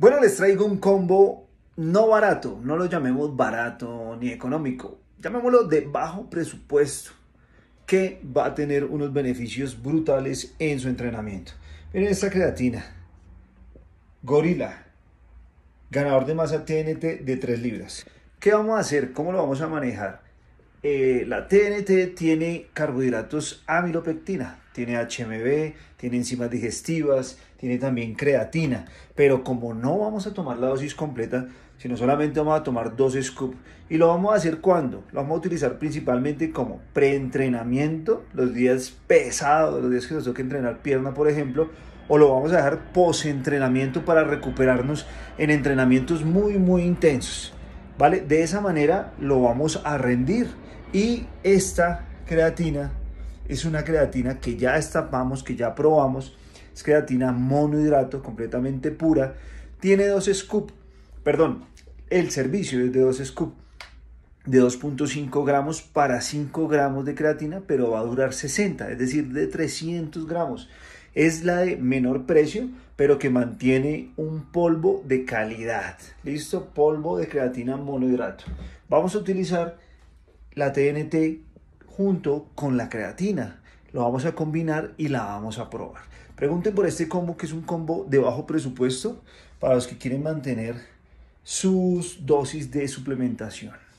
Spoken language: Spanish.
Bueno, les traigo un combo no barato, no lo llamemos barato ni económico, llamémoslo de bajo presupuesto, que va a tener unos beneficios brutales en su entrenamiento. Miren esta creatina, Gorila, ganador de masa TNT de 3 libras. ¿Qué vamos a hacer? ¿Cómo lo vamos a manejar? Eh, la TNT tiene carbohidratos amilopectina, tiene HMB, tiene enzimas digestivas, tiene también creatina, pero como no vamos a tomar la dosis completa, sino solamente vamos a tomar dos scoops. ¿Y lo vamos a hacer cuándo? Lo vamos a utilizar principalmente como preentrenamiento, los días pesados, los días que nos toca entrenar pierna, por ejemplo, o lo vamos a dejar posentrenamiento para recuperarnos en entrenamientos muy, muy intensos. De esa manera lo vamos a rendir y esta creatina es una creatina que ya estapamos que ya probamos, es creatina monohidrato completamente pura, tiene dos scoops, perdón, el servicio es de dos scoops, de 2.5 gramos para 5 gramos de creatina, pero va a durar 60, es decir, de 300 gramos es la de menor precio, pero que mantiene un polvo de calidad. Listo, polvo de creatina monohidrato. Vamos a utilizar la TNT junto con la creatina. Lo vamos a combinar y la vamos a probar. Pregunten por este combo que es un combo de bajo presupuesto para los que quieren mantener sus dosis de suplementación.